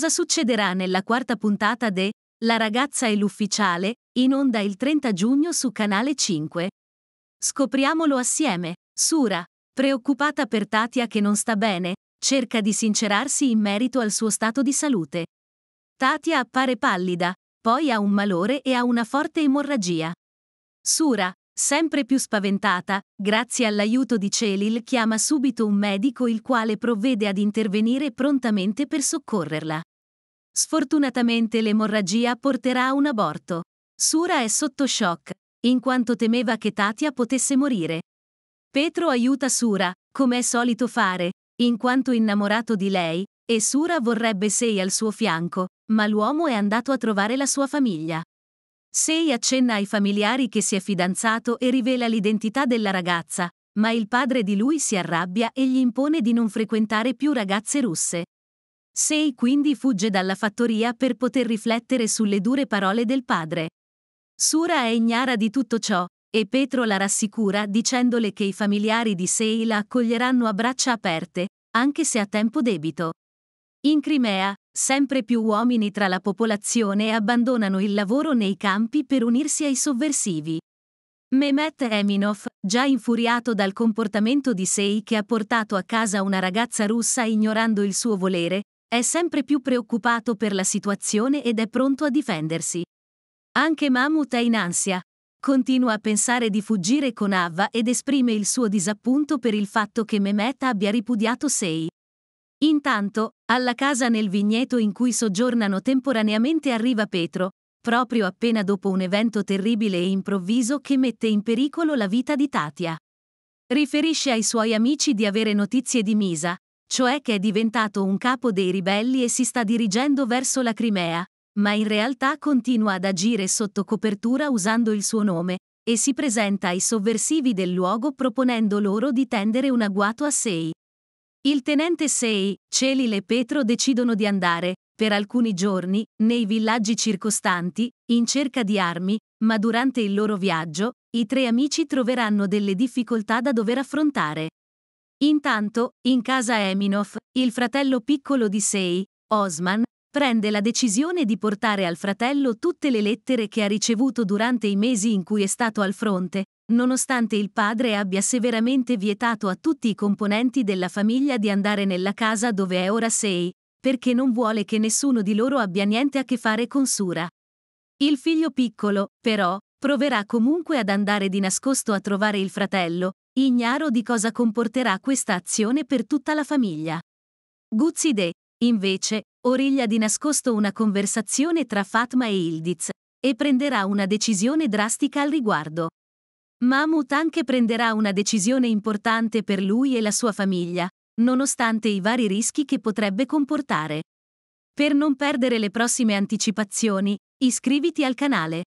Cosa succederà nella quarta puntata de La ragazza e l'ufficiale, in onda il 30 giugno su Canale 5? Scopriamolo assieme. Sura, preoccupata per Tatia che non sta bene, cerca di sincerarsi in merito al suo stato di salute. Tatia appare pallida, poi ha un malore e ha una forte emorragia. Sura, sempre più spaventata, grazie all'aiuto di Celil chiama subito un medico il quale provvede ad intervenire prontamente per soccorrerla. Sfortunatamente l'emorragia porterà a un aborto. Sura è sotto shock, in quanto temeva che Tatia potesse morire. Petro aiuta Sura, come è solito fare, in quanto innamorato di lei, e Sura vorrebbe Sei al suo fianco, ma l'uomo è andato a trovare la sua famiglia. Sei accenna ai familiari che si è fidanzato e rivela l'identità della ragazza, ma il padre di lui si arrabbia e gli impone di non frequentare più ragazze russe. Sei quindi fugge dalla fattoria per poter riflettere sulle dure parole del padre. Sura è ignara di tutto ciò, e Petro la rassicura dicendole che i familiari di Sei la accoglieranno a braccia aperte, anche se a tempo debito. In Crimea, sempre più uomini tra la popolazione abbandonano il lavoro nei campi per unirsi ai sovversivi. Mehmet Eminov, già infuriato dal comportamento di Sei che ha portato a casa una ragazza russa ignorando il suo volere, è sempre più preoccupato per la situazione ed è pronto a difendersi. Anche Mahmoud è in ansia. Continua a pensare di fuggire con Avva ed esprime il suo disappunto per il fatto che Mehmet abbia ripudiato Sei. Intanto, alla casa nel vigneto in cui soggiornano temporaneamente arriva Petro, proprio appena dopo un evento terribile e improvviso che mette in pericolo la vita di Tatia. Riferisce ai suoi amici di avere notizie di Misa, cioè che è diventato un capo dei ribelli e si sta dirigendo verso la Crimea, ma in realtà continua ad agire sotto copertura usando il suo nome, e si presenta ai sovversivi del luogo proponendo loro di tendere un agguato a Sei. Il tenente Sei, Celil e Petro decidono di andare, per alcuni giorni, nei villaggi circostanti, in cerca di armi, ma durante il loro viaggio, i tre amici troveranno delle difficoltà da dover affrontare. Intanto, in casa Eminov, il fratello piccolo di Sei, Osman, prende la decisione di portare al fratello tutte le lettere che ha ricevuto durante i mesi in cui è stato al fronte, nonostante il padre abbia severamente vietato a tutti i componenti della famiglia di andare nella casa dove è ora Sei, perché non vuole che nessuno di loro abbia niente a che fare con Sura. Il figlio piccolo, però, proverà comunque ad andare di nascosto a trovare il fratello, ignaro di cosa comporterà questa azione per tutta la famiglia. Guzzi De, invece, origlia di nascosto una conversazione tra Fatma e Ildiz, e prenderà una decisione drastica al riguardo. Mahmoud anche prenderà una decisione importante per lui e la sua famiglia, nonostante i vari rischi che potrebbe comportare. Per non perdere le prossime anticipazioni, iscriviti al canale.